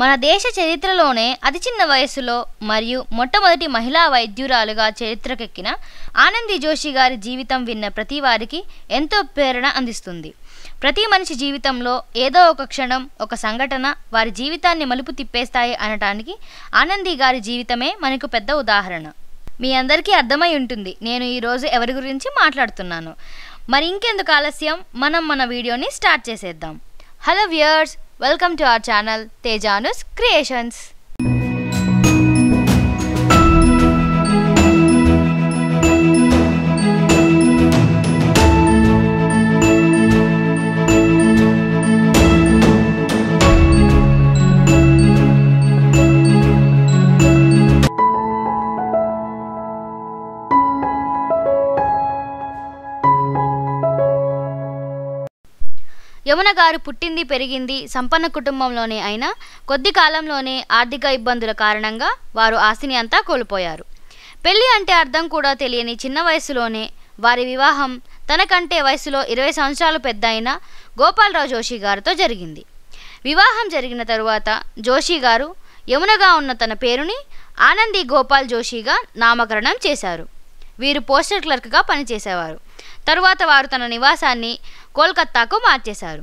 మన దేశ చరిత్రలోనే అతి చిన్న వయసులో మరియు మొట్టమొదటి మహిళా వైద్యురాలుగా చరిత్రకెక్కిన ఆనంది జోషి గారి జీవితం విన్న ప్రతి వారికి ఎంతో ప్రేరణ అందిస్తుంది ప్రతి మనిషి జీవితంలో ఏదో ఒక క్షణం ఒక సంఘటన వారి జీవితాన్ని మలుపు తిప్పేస్తాయి అనటానికి ఆనంది గారి జీవితమే మనకు పెద్ద ఉదాహరణ మీ అందరికీ అర్థమై ఉంటుంది నేను ఈరోజు ఎవరి గురించి మాట్లాడుతున్నాను మరి ఇంకెందుకు ఆలస్యం మనం మన వీడియోని స్టార్ట్ చేసేద్దాం hello viewers welcome to our channel Tejanus creations Yamuna గారు పుట్టింది పెరిగింది సంపన్న కుటుంబంలోనే అయినా కొద్ది కాలంలోనే ఆర్థిక ఇబ్బందుల కారణంగా వారు ఆస్తిని అంతా కోల్పోయారు పెళ్లి అంటే అర్థం కూడా తెలియని చిన్న వయసులోనే వారి వివాహం తనకంటే వయసులో ఇరవై సంవత్సరాలు పెద్ద అయిన గోపాలరావు జోషి గారితో జరిగింది వివాహం జరిగిన తరువాత జోషి గారు యమునగా ఉన్న తన పేరుని ఆనంది గోపాల్ జోషిగా నామకరణం చేశారు వీరు పోస్టర్ క్లర్క్గా పనిచేసేవారు తరువాత వారు తన నివాసాన్ని కోల్కత్తాకు మార్చేశారు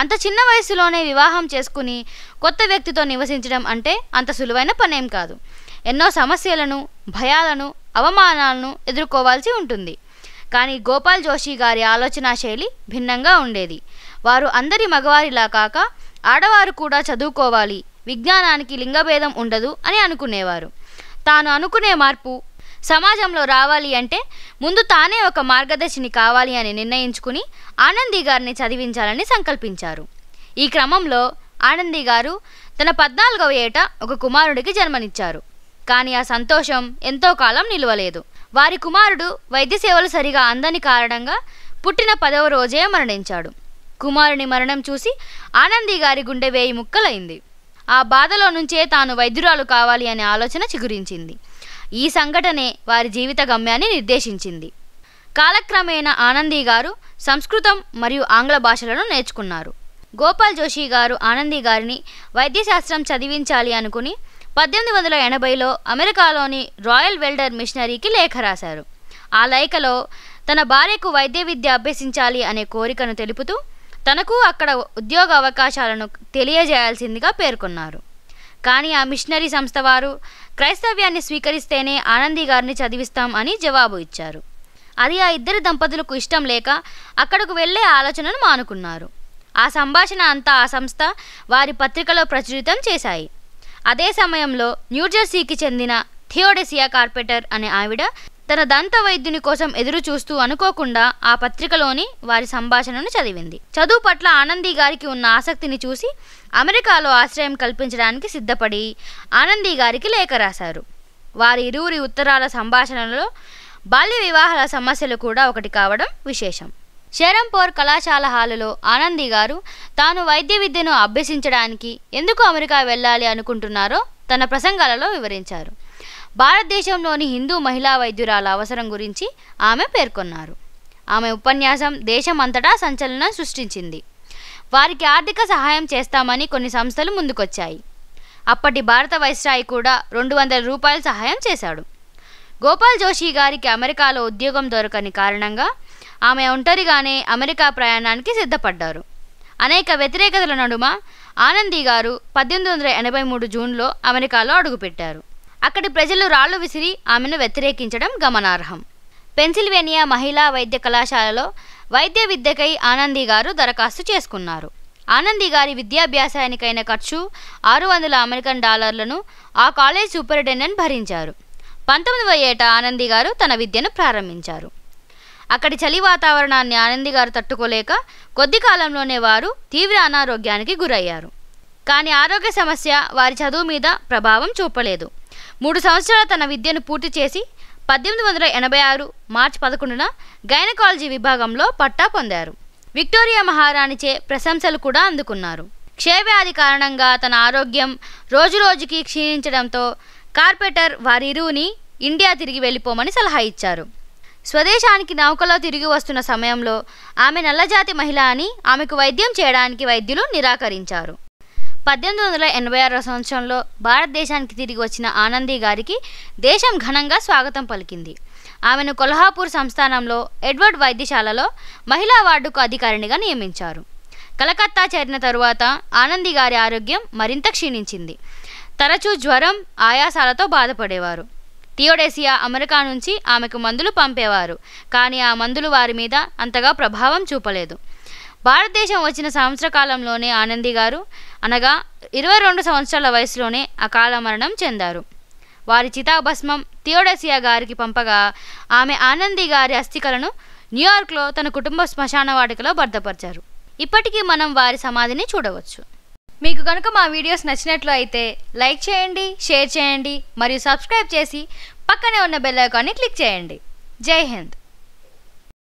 అంత చిన్న వయసులోనే వివాహం చేసుకుని కొత్త వ్యక్తితో నివసించడం అంటే అంత సులువైన పనేం కాదు ఎన్నో సమస్యలను భయాలను అవమానాలను ఎదుర్కోవాల్సి ఉంటుంది కానీ గోపాల్ జోషి గారి ఆలోచన శైలి భిన్నంగా ఉండేది వారు అందరి మగవారిలా కాక ఆడవారు కూడా చదువుకోవాలి విజ్ఞానానికి లింగభేదం ఉండదు అని అనుకునేవారు తాను అనుకునే మార్పు సమాజంలో రావాలి అంటే ముందు తానే ఒక మార్గదర్శిని కావాలి అని నిర్ణయించుకుని ఆనందీ గారిని చదివించాలని సంకల్పించారు ఈ క్రమంలో ఆనందీ గారు తన పద్నాలుగవ ఏట ఒక కుమారుడికి జన్మనిచ్చారు కానీ ఆ సంతోషం ఎంతో కాలం నిలవలేదు వారి కుమారుడు వైద్య సేవలు సరిగా అందని కారణంగా పుట్టిన పదవ రోజే మరణించాడు కుమారుని మరణం చూసి ఆనందీ గారి గుండె వేయి ముక్కలైంది ఆ బాధలో నుంచే తాను వైద్యురాలు కావాలి అనే ఆలోచన చిగురించింది ఈ సంఘటనే వారి జీవిత గమ్యాన్ని నిర్దేశించింది కాలక్రమేణా ఆనందీ గారు సంస్కృతం మరియు ఆంగ్ల భాషలను నేర్చుకున్నారు గోపాల్ జోషి గారు ఆనందీ గారిని వైద్యశాస్త్రం చదివించాలి అనుకుని పద్దెనిమిది వందల ఎనభైలో అమెరికాలోని రాయల్ వెల్డర్ మిషనరీకి లేఖ రాశారు ఆ లేఖలో తన భార్యకు వైద్య విద్య అభ్యసించాలి అనే కోరికను తెలుపుతూ తనకు అక్కడ ఉద్యోగ అవకాశాలను తెలియజేయాల్సిందిగా పేర్కొన్నారు కానీ ఆ మిషనరీ సంస్థ వారు క్రైస్తవ్యాన్ని స్వీకరిస్తేనే ఆనంది గారిని చదివిస్తాం అని జవాబు ఇచ్చారు అది ఆ ఇద్దరు దంపతులకు ఇష్టం లేక అక్కడకు వెళ్ళే ఆలోచనను మానుకున్నారు ఆ సంభాషణ అంతా ఆ సంస్థ వారి పత్రికలో ప్రచురితం చేశాయి అదే సమయంలో న్యూజెర్సీకి చెందిన థియోడెసియా కార్పెటర్ అనే ఆవిడ తన దంత వైద్యుని కోసం ఎదురు చూస్తూ అనుకోకుండా ఆ పత్రికలోని వారి సంభాషణను చదివింది చదువు పట్ల ఆనందీ గారికి ఉన్న ఆసక్తిని చూసి అమెరికాలో ఆశ్రయం కల్పించడానికి సిద్ధపడి ఆనందీ గారికి లేఖ రాశారు వారి ఇరువురి ఉత్తరాల సంభాషణలో బాల్య వివాహాల సమస్యలు కూడా ఒకటి కావడం విశేషం షెరంపోర్ కళాశాల హాలులో ఆనందీ గారు తాను వైద్య విద్యను అభ్యసించడానికి ఎందుకు అమెరికా వెళ్ళాలి అనుకుంటున్నారో తన ప్రసంగాలలో వివరించారు భారతదేశంలోని హిందూ మహిళా వైద్యురాల అవసరం గురించి ఆమె పేర్కొన్నారు ఆమె ఉపన్యాసం దేశం అంతటా సంచలనం సృష్టించింది వారికి ఆర్థిక సహాయం చేస్తామని కొన్ని సంస్థలు ముందుకొచ్చాయి అప్పటి భారత వైస్రాయి కూడా రెండు వందల రూపాయలు సహాయం చేశాడు గోపాల్ జోషి గారికి అమెరికాలో ఉద్యోగం దొరకని కారణంగా ఆమె ఒంటరిగానే అమెరికా ప్రయాణానికి సిద్ధపడ్డారు అనేక వ్యతిరేకతల నడుమ ఆనంది గారు పద్దెనిమిది వందల ఎనభై మూడు జూన్లో అమెరికాలో అడుగుపెట్టారు అక్కడి ప్రజలు రాళ్లు విసిరి ఆమెను వ్యతిరేకించడం గమనార్హం పెన్సిల్వేనియా మహిళా వైద్య కళాశాలలో వైద్య విద్యకై ఆనంది గారు దరఖాస్తు చేసుకున్నారు ఆనంది గారి విద్యాభ్యాసానికైన ఖర్చు ఆరు వందల అమెరికన్ డాలర్లను ఆ కాలేజ్ సూపరింటెండెంట్ భరించారు వందల ఏట ఆనంది గారు తన విద్యను ప్రారంభించారు అక్కడి చలి వాతావరణాన్ని ఆనంది గారు తట్టుకోలేక కొద్ది కాలంలోనే వారు తీవ్ర అనారోగ్యానికి గురయ్యారు కానీ ఆరోగ్య సమస్య వారి చదువు మీద ప్రభావం చూపలేదు మూడు సంవత్సరాల తన విద్యను పూర్తి చేసి పద్దెనిమిది వందల ఎనభై ఆరు మార్చ్ పదకొండున గైనకాలజీ విభాగంలో పట్టా పొందారు విక్టోరియా మహారాణిచే ప్రశంసలు కూడా అందుకున్నారు క్షయవ్యాధి కారణంగా తన ఆరోగ్యం రోజురోజుకి క్షీణించడంతో కార్పెటర్ వారిరువుని ఇండియా తిరిగి వెళ్ళిపోమని సలహా ఇచ్చారు స్వదేశానికి నౌకలో తిరిగి వస్తున్న సమయంలో ఆమె నల్లజాతి మహిళ అని ఆమెకు వైద్యం చేయడానికి వైద్యులు నిరాకరించారు పద్దెనిమిది వందల ఎనభై ఆరో సంవత్సరంలో భారతదేశానికి తిరిగి వచ్చిన ఆనంది గారికి దేశం ఘనంగా స్వాగతం పలికింది ఆమెను కొల్హాపూర్ సంస్థానంలో ఎడ్వర్డ్ వైద్యశాలలో మహిళా వార్డుకు అధికారిణిగా నియమించారు కలకత్తా చేరిన తరువాత ఆనందీ గారి ఆరోగ్యం మరింత క్షీణించింది తరచూ జ్వరం ఆయాసాలతో బాధపడేవారు థియోడేసియా అమెరికా నుంచి ఆమెకు మందులు పంపేవారు కానీ ఆ మందులు వారి మీద అంతగా ప్రభావం చూపలేదు భారతదేశం వచ్చిన సంవత్సర కాలంలోనే ఆనంది గారు అనగా ఇరవై రెండు సంవత్సరాల వయసులోనే అకాల మరణం చెందారు వారి చితాభస్మం థియోడసియా గారికి పంపగా ఆమె ఆనంది గారి అస్థికలను న్యూయార్క్లో తన కుటుంబ శ్మశాన వాటికలో భర్తపరిచారు ఇప్పటికీ మనం వారి సమాధిని చూడవచ్చు మీకు కనుక మా వీడియోస్ నచ్చినట్లు అయితే లైక్ చేయండి షేర్ చేయండి మరియు సబ్స్క్రైబ్ చేసి పక్కనే ఉన్న బెల్ ఐకాన్ని క్లిక్ చేయండి జై హింద్